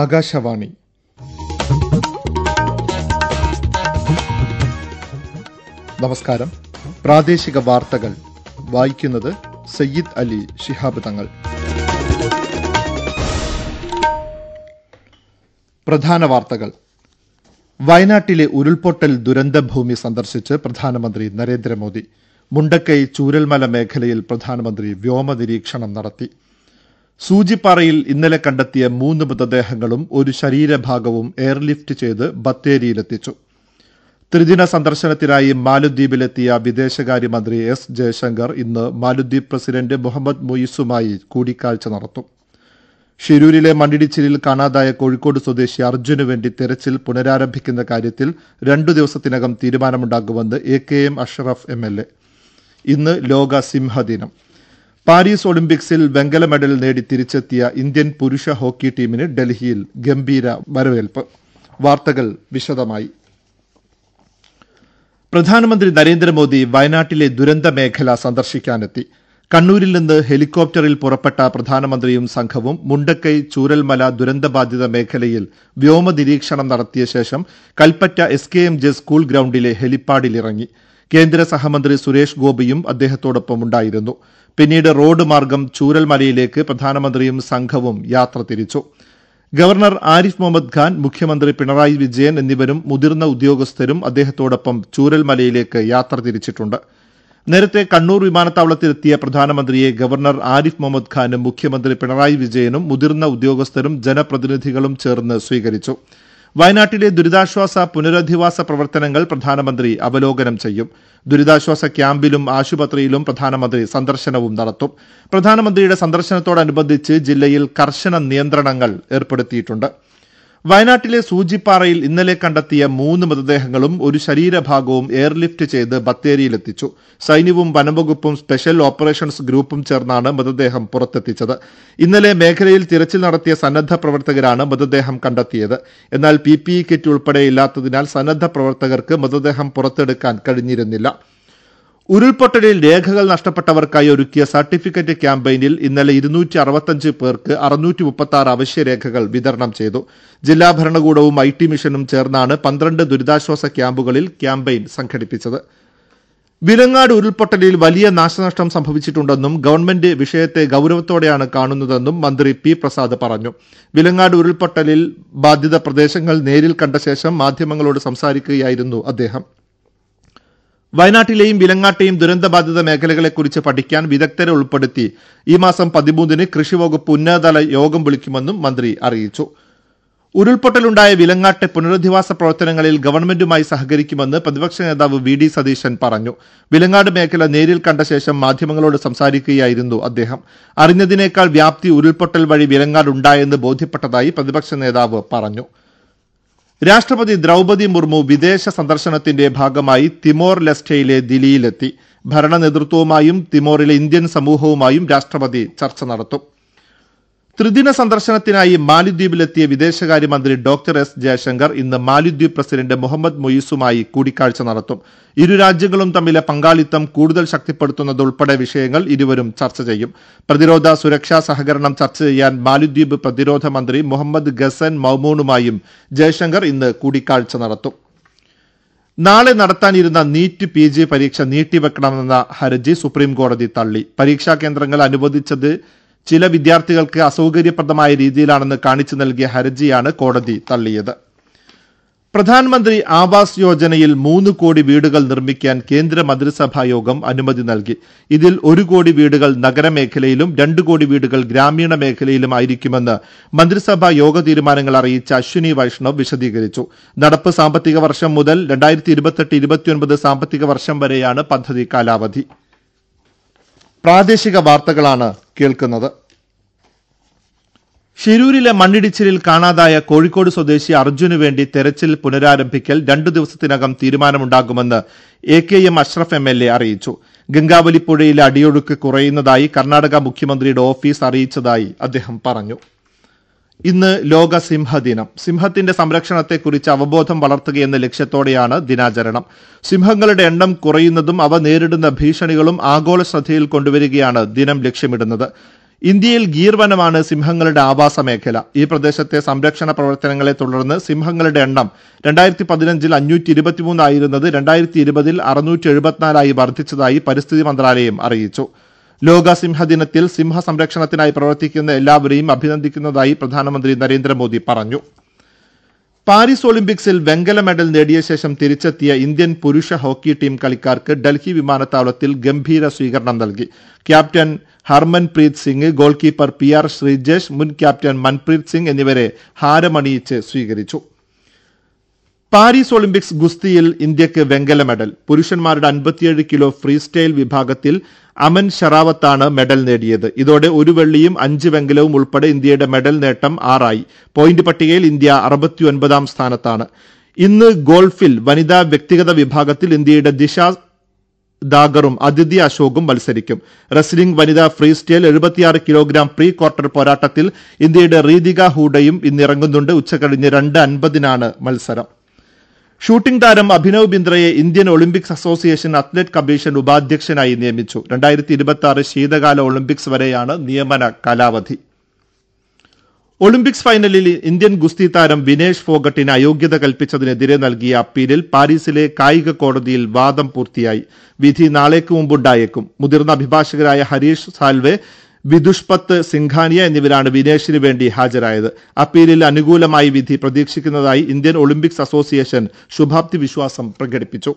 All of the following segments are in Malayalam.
ആകാശവാണി നമസ്കാരം പ്രാദേശിക വാർത്തകൾ വായിക്കുന്നത് സയ്യിദ് അലി ഷിഹാബ് തങ്ങൾ പ്രധാന വാർത്തകൾ വയനാട്ടിലെ ഉരുൾപൊട്ടൽ ദുരന്തഭൂമി സന്ദർശിച്ച് പ്രധാനമന്ത്രി നരേന്ദ്രമോദി മുണ്ടക്കൈ ചൂരൽമല മേഖലയിൽ പ്രധാനമന്ത്രി നിരീക്ഷണം നടത്തി സൂചിപ്പാറയിൽ ഇന്നലെ കണ്ടെത്തിയ മൂന്ന് മൃതദേഹങ്ങളും ഒരു ശരീരഭാഗവും എയർലിഫ്റ്റ് ചെയ്ത് ബത്തേരിയിലെത്തിച്ചു ത്രിദിന സന്ദർശനത്തിനായി മാലദ്വീപിലെത്തിയ വിദേശകാര്യമന്ത്രി എസ് ജയശങ്കർ ഇന്ന് മാലദ്വീപ് പ്രസിഡന്റ് മുഹമ്മദ് മൊയ്സുമായി കൂടിക്കാഴ്ച നടത്തും ഷിരൂരിലെ മണ്ണിടിച്ചിലിൽ കാണാതായ കോഴിക്കോട് സ്വദേശി അർജുനു വേണ്ടി തെരച്ചിൽ പുനരാരംഭിക്കുന്ന കാര്യത്തിൽ രണ്ടു ദിവസത്തിനകം തീരുമാനമുണ്ടാകുമെന്ന് A K M Ashraf M L A ഇന്ന് ലോക സിംഹദിനം പാരീസ് ഒളിമ്പിക്സിൽ വെങ്കല മെഡൽ നേടി തിരിച്ചെത്തിയ ഇന്ത്യൻ പുരുഷ ഹോക്കി ടീമിന് ഡൽഹിയിൽ ഗംഭീര വരവേൽപ്പ് വാർത്തകൾ വിശദമായി പ്രധാനമന്ത്രി നരേന്ദ്രമോദി വയനാട്ടിലെ ദുരന്ത മേഖല സന്ദർശിക്കാനെത്തി കണ്ണൂരിൽ നിന്ന് ഹെലികോപ്റ്ററിൽ പുറപ്പെട്ട പ്രധാനമന്ത്രിയും സംഘവും മുണ്ടക്കൈ ചൂരൽമല ദുരന്തബാധിത മേഖലയിൽ വ്യോമ നിരീക്ഷണം നടത്തിയ ശേഷം Kalpetta S K M J school ഗ്രൌണ്ടിലെ ഹെലിപ്പാഡിലിറങ്ങി കേന്ദ്ര സഹമന്ത്രി സുരേഷ് ഗോപിയും അദ്ദേഹത്തോടൊപ്പമുണ്ടായിരുന്നു പിന്നീട് റോഡ് മാർഗം ചൂരൽമലയിലേക്ക് പ്രധാനമന്ത്രിയും സംഘവും യാത്ര തിരിച്ചു ഗവർണർ ആരിഫ് മുഹമ്മദ് ഖാൻ മുഖ്യമന്ത്രി പിണറായി വിജയൻ എന്നിവരും മുതിർന്ന ഉദ്യോഗസ്ഥരും അദ്ദേഹത്തോടൊപ്പം ചൂരൽമലയിലേക്ക് യാത്ര തിരിച്ചിട്ടുണ്ട് നേരത്തെ കണ്ണൂർ വിമാനത്താവളത്തിലെത്തിയ പ്രധാനമന്ത്രിയെ ഗവർണർ ആരിഫ് മുഹമ്മദ് ഖാനും മുഖ്യമന്ത്രി പിണറായി വിജയനും മുതിർന്ന ഉദ്യോഗസ്ഥരും ജനപ്രതിനിധികളും ചേർന്ന് സ്വീകരിച്ചു വയനാട്ടിലെ ദുരിതാശ്വാസ പുനരധിവാസ പ്രവർത്തനങ്ങൾ പ്രധാനമന്ത്രി അവലോകനം ചെയ്യും ദുരിതാശ്വാസ ക്യാമ്പിലും ആശുപത്രിയിലും പ്രധാനമന്ത്രി സന്ദർശനവും നടത്തും പ്രധാനമന്ത്രിയുടെ സന്ദർശനത്തോടനുബന്ധിച്ച് ജില്ലയിൽ കർശന നിയന്ത്രണങ്ങൾ ഏർപ്പെടുത്തിയിട്ടുണ്ട് വയനാട്ടിലെ സൂചിപ്പാറയിൽ ഇന്നലെ കണ്ടെത്തിയ മൂന്ന് മൃതദേഹങ്ങളും ഒരു ശരീരഭാഗവും എയർലിഫ്റ്റ് ചെയ്ത് ബത്തേരിയിലെത്തിച്ചു സൈന്യവും വനംവകുപ്പും സ്പെഷ്യൽ ഓപ്പറേഷൻസ് ഗ്രൂപ്പും ചേർന്നാണ് മൃതദേഹം പുറത്തെത്തിച്ചത് ഇന്നലെ മേഖലയിൽ തിരച്ചിൽ നടത്തിയ സന്നദ്ധ പ്രവർത്തകരാണ് മൃതദേഹം കണ്ടെത്തിയത് എന്നാൽ പി പി ഇ കിറ്റ് ഉൾപ്പെടെ ഇല്ലാത്തതിനാൽ സന്നദ്ധ പ്രവർത്തകർക്ക് മൃതദേഹം പുറത്തെടുക്കാൻ കഴിഞ്ഞിരുന്നില്ല ഉരുൾപൊട്ടലിൽ രേഖകൾ നഷ്ടപ്പെട്ടവർക്കായി ഒരുക്കിയ സർട്ടിഫിക്കറ്റ് ക്യാമ്പയിനിൽ ഇന്നലെ ഇരുന്നൂറ്റി അറുപത്തഞ്ച് പേർക്ക് അറുന്നൂറ്റി അവശ്യ രേഖകൾ വിതരണം ചെയ്തു ജില്ലാ ഭരണകൂടവും ഐ ടി മിഷനും ചേർന്നാണ് പന്ത്രണ്ട് ദുരിതാശ്വാസ ക്യാമ്പുകളിൽ ക്യാമ്പയിൻ സംഘടിപ്പിച്ചത് വിലങ്ങാട് ഉരുൾപൊട്ടലിൽ വലിയ നാശനഷ്ടം സംഭവിച്ചിട്ടുണ്ടെന്നും ഗവൺമെന്റ് വിഷയത്തെ ഗൌരവത്തോടെയാണ് കാണുന്നതെന്നും മന്ത്രി പി പ്രസാദ് പറഞ്ഞു വിലങ്ങാട് ഉരുൾപൊട്ടലിൽ ബാധിത പ്രദേശങ്ങൾ നേരിൽ കണ്ട ശേഷം മാധ്യമങ്ങളോട് സംസാരിക്കുകയായിരുന്നു അദ്ദേഹം വയനാട്ടിലെയും വിലങ്ങാട്ടെയും ദുരന്തബാധിത മേഖലകളെക്കുറിച്ച് പഠിക്കാൻ വിദഗ്ധരെ ഉൾപ്പെടുത്തി ഈ മാസം പതിമൂന്നിന് കൃഷിവകുപ്പ് ഉന്നതതല യോഗം വിളിക്കുമെന്നും മന്ത്രി അറിയിച്ചു ഉരുൾപൊട്ടലുണ്ടായ വിലങ്ങാട്ടെ പുനരധിവാസ പ്രവർത്തനങ്ങളിൽ ഗവൺമെന്റുമായി സഹകരിക്കുമെന്ന് പ്രതിപക്ഷ നേതാവ് വി ഡി സതീശൻ പറഞ്ഞു വിലങ്ങാട് മേഖല നേരിൽ കണ്ട ശേഷം മാധ്യമങ്ങളോട് സംസാരിക്കുകയായിരുന്നു അദ്ദേഹം അറിഞ്ഞതിനേക്കാൾ വ്യാപ്തി ഉരുൾപൊട്ടൽ വഴി വിലങ്ങാട് ഉണ്ടായെന്ന് ബോധ്യപ്പെട്ടതായി പ്രതിപക്ഷ നേതാവ് പറഞ്ഞു രാഷ്ട്രപതി ദ്രൗപതി മുർമു വിദേശ സന്ദർശനത്തിന്റെ ഭാഗമായി തിമോർ ലെസ്റ്റയിലെ ദിലിയിലെത്തി ഭരണ നേതൃത്വവുമായും തിമോറിലെ ഇന്ത്യൻ സമൂഹവുമായും രാഷ്ട്രപതി ചർച്ച നടത്തും ത്രിദിന സന്ദർശനത്തിനായി മാലിദ്വീപിലെത്തിയ വിദേശകാര്യമന്ത്രി ഡോക്ടർ എസ് ജയശങ്കർ ഇന്ന് മാലിദ്വീപ് പ്രസിഡന്റ് മുഹമ്മദ് മൊയ്സുമായി കൂടിക്കാഴ്ച നടത്തും ഇരു രാജ്യങ്ങളും തമ്മിലെ പങ്കാളിത്തം കൂടുതൽ ശക്തിപ്പെടുത്തുന്നതുൾപ്പെടെ വിഷയങ്ങൾ ഇരുവരും ചർച്ച ചെയ്യും പ്രതിരോധ സുരക്ഷാ സഹകരണം ചർച്ച ചെയ്യാൻ മാലിദ്വീപ് പ്രതിരോധ മന്ത്രി മുഹമ്മദ് ഗസൻ മൌമൂണുമായും ജയശങ്കർ ഇന്ന് കൂടിക്കാഴ്ച നടത്തും നാളെ നടത്താനിരുന്ന നീറ്റ് പി ജി പരീക്ഷ നീട്ടിവെക്കണമെന്ന ഹർജി സുപ്രീംകോടതി തള്ളി പരീക്ഷാ കേന്ദ്രങ്ങൾ അനുവദിച്ചത് ചില വിദ്യാർത്ഥികൾക്ക് അസൌകര്യപ്രദമായ രീതിയിലാണെന്ന് കാണിച്ചു നൽകിയ ഹർജിയാണ് കോടതി തള്ളിയത് പ്രധാനമന്ത്രി ആവാസ് യോജനയിൽ മൂന്ന് കോടി വീടുകൾ നിർമ്മിക്കാൻ കേന്ദ്ര മന്ത്രിസഭാ യോഗം അനുമതി നൽകി ഇതിൽ ഒരു കോടി വീടുകൾ നഗരമേഖലയിലും രണ്ട് കോടി വീടുകൾ ഗ്രാമീണ മേഖലയിലുമായിരിക്കുമെന്ന് മന്ത്രിസഭാ യോഗ തീരുമാനങ്ങൾ അറിയിച്ച അശ്വിനി വൈഷ്ണവ് വിശദീകരിച്ചു നടപ്പ് സാമ്പത്തിക വർഷം മുതൽ രണ്ടായിരത്തി ഇരുപത്തെട്ട് ഇരുപത്തിയൊൻപത് സാമ്പത്തിക വർഷം വരെയാണ് പദ്ധതി കാലാവധി പ്രാദേശിക വാർത്തകളാണ് കേൾക്കുന്നത് ശിരൂരിലെ മണ്ണിടിച്ചിലിൽ കാണാതായ കോഴിക്കോട് സ്വദേശി അർജുനു വേണ്ടി തെരച്ചിൽ പുനരാരംഭിക്കൽ രണ്ടു ദിവസത്തിനകം തീരുമാനമുണ്ടാകുമെന്ന് A K M Ashraf M L A അറിയിച്ചു ഗംഗാവലിപ്പുഴയിലെ അടിയൊഴുക്ക് കുറയുന്നതായി കർണാടക മുഖ്യമന്ത്രിയുടെ ഓഫീസ് അറിയിച്ചതായി അദ്ദേഹം പറഞ്ഞു ഇന്ന് ലോക സിംഹദിനം സിംഹത്തിന്റെ സംരക്ഷണത്തെക്കുറിച്ച് അവബോധം വളർത്തുകയെന്ന ലക്ഷ്യത്തോടെയാണ് ദിനാചരണം സിംഹങ്ങളുടെ എണ്ണം കുറയുന്നതും അവ നേരിടുന്ന ഭീഷണികളും ആഗോള ശ്രദ്ധയിൽ കൊണ്ടുവരികയാണ് ദിനം ലക്ഷ്യമിടുന്നത് ഇന്ത്യയിൽ ഗീർവനമാണ് സിംഹങ്ങളുടെ ആവാസ മേഖല ഈ പ്രദേശത്തെ സംരക്ഷണ പ്രവർത്തനങ്ങളെ തുടർന്ന് സിംഹങ്ങളുടെ എണ്ണം രണ്ടായിരത്തി പതിനഞ്ചിൽ അഞ്ഞൂറ്റി ഇരുപത്തിമൂന്നായിരുന്നത് രണ്ടായിരത്തി ഇരുപതിൽ അറുന്നൂറ്റി എഴുപത്തിനാലായി വർദ്ധിച്ചതായി പരിസ്ഥിതി മന്ത്രാലയം അറിയിച്ചു ലോക സിംഹദിനത്തിൽ സിംഹ സംരക്ഷണത്തിനായി പ്രവർത്തിക്കുന്ന എല്ലാവരെയും അഭിനന്ദിക്കുന്നതായി പ്രധാനമന്ത്രി നരേന്ദ്രമോദി പറഞ്ഞു പാരീസ് ഒളിമ്പിക്സിൽ വെങ്കല മെഡൽ നേടിയ ശേഷം തിരിച്ചെത്തിയ ഇന്ത്യൻ പുരുഷ ഹോക്കി ടീം കളിക്കാർക്ക് ഡൽഹി വിമാനത്താവളത്തിൽ ഗംഭീര സ്വീകരണം നൽകി captain Harmanpreet Singh goalkeeper P R Sreejesh മുൻ ക്യാപ്റ്റൻ മൻപ്രീത് സിംഗ് എന്നിവരെ ഹാരമണിയിച്ച് സ്വീകരിച്ചു പാരീസ് ഒളിമ്പിക്സ് ഗുസ്തിയിൽ ഇന്ത്യക്ക് വെങ്കല മെഡൽ പുരുഷന്മാരുടെ അൻപത്തിയേഴ് കിലോ ഫ്രീ സ്റ്റൈൽ വിഭാഗത്തിൽ അമൻ ഷറാവത്താണ് മെഡൽ നേടിയത് ഇതോടെ ഒരു വെള്ളിയും അഞ്ച് വെങ്കലവും ഉൾപ്പെടെ ഇന്ത്യയുടെ മെഡൽ നേട്ടം ആറായി പോയിന്റ് പട്ടികയിൽ ഇന്ത്യ അറുപത്തിയൊൻപതാം സ്ഥാനത്താണ് ഇന്ന് ഗോൾഫിൽ വനിതാ വ്യക്തിഗത വിഭാഗത്തിൽ ഇന്ത്യയുടെ ദിശ ദാഗറും അതിഥി അശോകും മത്സരിക്കും റെസ്ലിംഗ് വനിതാ ഫ്രീ സ്റ്റൈൽ എഴുപത്തിയാറ് കിലോഗ്രാം പ്രീ ക്വാർട്ടർ പോരാട്ടത്തിൽ ഇന്ത്യയുടെ റീതിക ഹൂഡയും ഇന്നിറങ്ങുന്നുണ്ട് ഉച്ചകഴിഞ്ഞ് രണ്ട് അൻപതിനാണ് മത്സരം ഷൂട്ടിംഗ് താരം അഭിനവ് ബിന്ദ്രയെ Indian Olympics association athlete commission ഉപാധ്യക്ഷനായി നിയമിച്ചു ശീതകാല ഒളിമ്പിക്സ് വരെയാണ് നിയമന കാലാവധി ഒളിമ്പിക്സ് ഫൈനലിൽ ഇന്ത്യൻ ഗുസ്തി താരം വിനേഷ് ഫോഗട്ടിന് അയോഗ്യത കൽപ്പിച്ചതിനെതിരെ നൽകിയ അപ്പീലിൽ പാരീസിലെ കായിക കോടതിയിൽ വാദം പൂർത്തിയായി വിധി നാളേക്ക് മുമ്പുണ്ടായേക്കും മുതിർന്ന അഭിഭാഷകരായ ഹരീഷ് സാൽവെ വിദുഷ്പത്ത് സിംഘാനിയ എന്നിവരാണ് വിനേഷിന് വേണ്ടി ഹാജരായത് അപ്പീലിൽ അനുകൂലമായി വിധി പ്രതീക്ഷിക്കുന്നതായി ഇന്ത്യൻ ഒളിമ്പിക്സ് അസോസിയേഷൻ ശുഭാപ്തി വിശ്വാസം പ്രകടിപ്പിച്ചു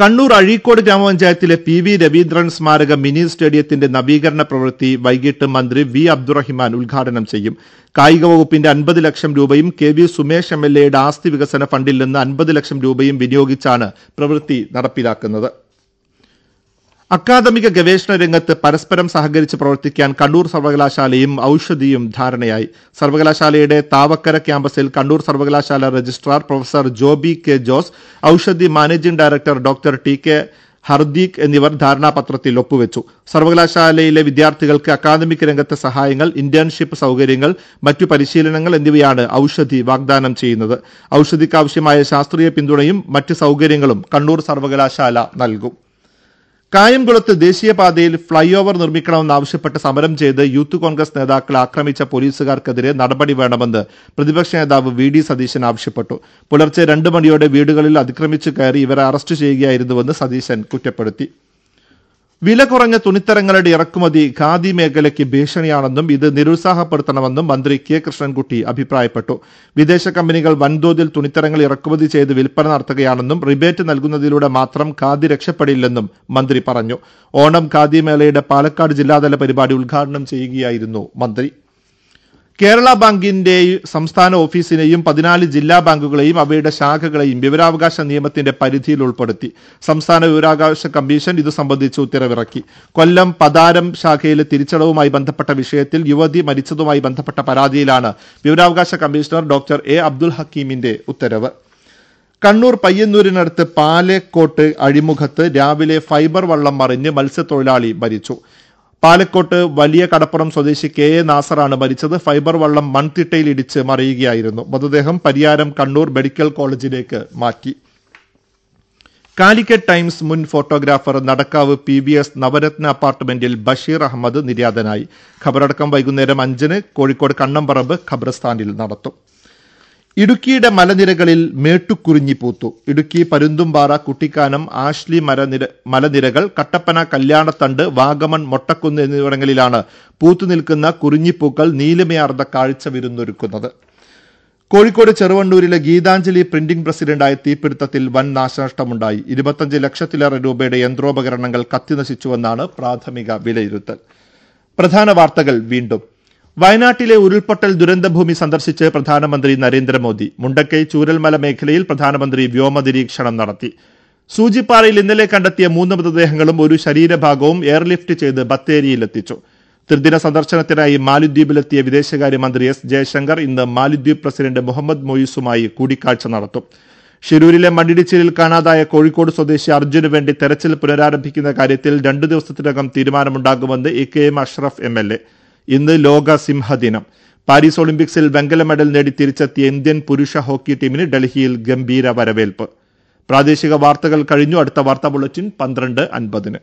കണ്ണൂർ അഴീക്കോട് ഗ്രാമപഞ്ചായത്തിലെ പി വി രവീന്ദ്രൻ സ്മാരക മിനി സ്റ്റേഡിയത്തിന്റെ നവീകരണ പ്രവൃത്തി വൈകിട്ട് മന്ത്രി വി അബ്ദുറഹിമാൻ ഉദ്ഘാടനം ചെയ്യും കായിക വകുപ്പിന്റെ അൻപത് ലക്ഷം രൂപയും K V Sumesh M L എയുടെ ആസ്തി വികസന ഫണ്ടിൽ നിന്ന് അൻപത് ലക്ഷം രൂപയും വിനിയോഗിച്ചാണ് പ്രവൃത്തി നടപ്പിലാക്കുന്നത് അക്കാദമിക ഗവേഷണ രംഗത്ത് പരസ്പരം സഹകരിച്ച് പ്രവർത്തിക്കാൻ കണ്ണൂർ സർവകലാശാലയും ഔഷധിയും ധാരണയായി സർവകലാശാലയുടെ താവക്കര ക്യാമ്പസിൽ കണ്ണൂർ സർവകലാശാല registrar professor Joby K Jose Oushadhi managing director doctor T K Hardeek എന്നിവർ ധാരണാപത്രത്തിൽ ഒപ്പുവെച്ചു സർവകലാശാലയിലെ വിദ്യാർത്ഥികൾക്ക് അക്കാദമിക് രംഗത്തെ സഹായങ്ങൾ ഇന്റേൺഷിപ്പ് സൗകര്യങ്ങൾ മറ്റു പരിശീലനങ്ങൾ എന്നിവയാണ് ഔഷധി വാഗ്ദാനം ചെയ്യുന്നത് ഔഷധിക്കാവശ്യമായ ശാസ്ത്രീയ പിന്തുണയും മറ്റ് സൗകര്യങ്ങളും കണ്ണൂർ സർവകലാശാല നൽകും കായംകുളത്ത് ദേശീയപാതയിൽ ഫ്ളൈ ഓവർ നിർമ്മിക്കണമെന്നാവശ്യപ്പെട്ട് സമരം ചെയ്ത് യൂത്ത് കോൺഗ്രസ് നേതാക്കളെ ആക്രമിച്ച പോലീസുകാർക്കെതിരെ നടപടി വേണമെന്ന് പ്രതിപക്ഷ നേതാവ് വി ഡി സതീശൻ ആവശ്യപ്പെട്ടു പുലർച്ചെ രണ്ട് മണിയോടെ വീടുകളിൽ അതിക്രമിച്ചു കയറി ഇവരെ അറസ്റ്റ് ചെയ്യുകയായിരുന്നുവെന്ന് സതീശൻ കുറ്റപ്പെടുത്തി വില കുറഞ്ഞ തുണിത്തരങ്ങളുടെ ഇറക്കുമതി ഖാദി മേഖലയ്ക്ക് ഭീഷണിയാണെന്നും ഇത് നിരുത്സാഹപ്പെടുത്തണമെന്നും മന്ത്രി കെ കൃഷ്ണൻകുട്ടി അഭിപ്രായപ്പെട്ടു വിദേശ കമ്പനികൾ വൻതോതിൽ തുണിത്തരങ്ങൾ ഇറക്കുമതി ചെയ്ത് വിൽപ്പന നടത്തുകയാണെന്നും റിബേറ്റ് നൽകുന്നതിലൂടെ മാത്രം ഖാദി രക്ഷപ്പെടില്ലെന്നും മന്ത്രി പറഞ്ഞു ഓണം ഖാദി മേളയുടെ പാലക്കാട് ജില്ലാതല പരിപാടി ഉദ്ഘാടനം ചെയ്യുകയായിരുന്നു മന്ത്രി കേരള ബാങ്കിന്റെ സംസ്ഥാന ഓഫീസിനെയും പതിനാല് ജില്ലാ ബാങ്കുകളെയും അവയുടെ ശാഖകളെയും വിവരാവകാശ നിയമത്തിന്റെ പരിധിയിൽ ഉൾപ്പെടുത്തി സംസ്ഥാന വിവരാവകാശ കമ്മീഷൻ ഇതു സംബന്ധിച്ച് ഉത്തരവിറക്കി കൊല്ലം പതാരം ശാഖയിലെ തിരിച്ചടവുമായി ബന്ധപ്പെട്ട വിഷയത്തിൽ യുവതി മരിച്ചതുമായി ബന്ധപ്പെട്ട പരാതിയിലാണ് വിവരാവകാശ കമ്മീഷണർ ഡോക്ടർ എ അബ്ദുൽ ഹക്കീമിന്റെ ഉത്തരവ് കണ്ണൂർ പയ്യന്നൂരിനടുത്ത് പാലേക്കോട്ട് അഴിമുഖത്ത് രാവിലെ ഫൈബർ വള്ളം മറിഞ്ഞ് മത്സ്യത്തൊഴിലാളി മരിച്ചു പാലക്കോട്ട് വലിയ കടപ്പുറം സ്വദേശി കെ എ നാസറാണ് മരിച്ചത് ഫൈബർ വള്ളം മൺതിട്ടയിൽ ഇടിച്ച് മറിയുകയായിരുന്നു മൃതദേഹം പരിയാരം കണ്ണൂർ മെഡിക്കൽ കോളേജിലേക്ക് മാറ്റി കാലിക്കറ്റ് ടൈംസ് മുൻ photographer Nadakkavu P B S Navaratna അപ്പാർട്ട്മെന്റിൽ ബഷീർ അഹമ്മദ് നിര്യാതനായി ഖബറടക്കം വൈകുന്നേരം അഞ്ചിന് കോഴിക്കോട് കണ്ണംപറമ്പ് ഖബർസ്ഥാനിൽ നടത്തും ഇടുക്കിയുടെ മലനിരകളിൽ മേട്ടുക്കുറിഞ്ഞി പൂത്തു ഇടുക്കി പരുന്തുംപാറ കുട്ടിക്കാനം ആശ്ലി മരനിര മലനിരകൾ കട്ടപ്പന കല്യാണത്തണ്ട് വാഗമൺ മൊട്ടക്കുന്ന് എന്നിവിടങ്ങളിലാണ് പൂത്തുനിൽക്കുന്ന കുറിഞ്ഞിപ്പൂക്കൾ നീലമയാർന്ന കാഴ്ച വിരുന്നൊരുക്കുന്നത് കോഴിക്കോട് ചെറുവണ്ണൂരിലെ ഗീതാഞ്ജലി പ്രിന്റിംഗ് പ്രസിഡന്റായ തീപിടുത്തത്തിൽ വൻ നാശനഷ്ടമുണ്ടായി ഇരുപത്തഞ്ച് ലക്ഷത്തിലേറെ രൂപയുടെ യന്ത്രോപകരണങ്ങൾ കത്തിനശിച്ചുവെന്നാണ് പ്രാഥമിക വിലയിരുത്തൽ പ്രധാന വാർത്തകൾ വീണ്ടും വയനാട്ടിലെ ഉരുൾപൊട്ടൽ ദുരന്തഭൂമി സന്ദർശിച്ച് പ്രധാനമന്ത്രി നരേന്ദ്രമോദി മുണ്ടക്കൈ ചൂരൽമല മേഖലയിൽ പ്രധാനമന്ത്രി നിരീക്ഷണം നടത്തി സൂചിപ്പാറയിൽ ഇന്നലെ കണ്ടെത്തിയ മൂന്ന് മൃതദേഹങ്ങളും ഒരു ശരീരഭാഗവും എയർലിഫ്റ്റ് ചെയ്ത് ബത്തേരിയിലെത്തിച്ചു ത്രിദിന സന്ദർശനത്തിനായി മാലിദ്വീപിലെത്തിയ വിദേശകാര്യമന്ത്രി എസ് ജയശങ്കർ ഇന്ന് മാലിദ്വീപ് പ്രസിഡന്റ് മുഹമ്മദ് മൊയ്സുമായി കൂടിക്കാഴ്ച നടത്തും ഷിരൂരിലെ മണ്ണിടിച്ചിലിൽ കാണാതായ കോഴിക്കോട് സ്വദേശി അർജുന് വേണ്ടി തെരച്ചിൽ പുനരാരംഭിക്കുന്ന കാര്യത്തിൽ രണ്ടു ദിവസത്തിനകം തീരുമാനമുണ്ടാകുമെന്ന് A K M Ashraf M L A ഇന്ന് ലോക സിംഹദിനം പാരീസ് ഒളിമ്പിക്സിൽ വെങ്കല മെഡൽ നേടി തിരിച്ചെത്തിയ ഇന്ത്യൻ പുരുഷ ഹോക്കി ടീമിന് ഡൽഹിയിൽ ഗംഭീര വരവേൽപ്പ് പ്രാദേശിക വാർത്തകൾ കഴിഞ്ഞു അടുത്ത വാർത്താ ബുള്ളറ്റിൻ പന്ത്രണ്ട് അൻപതിന്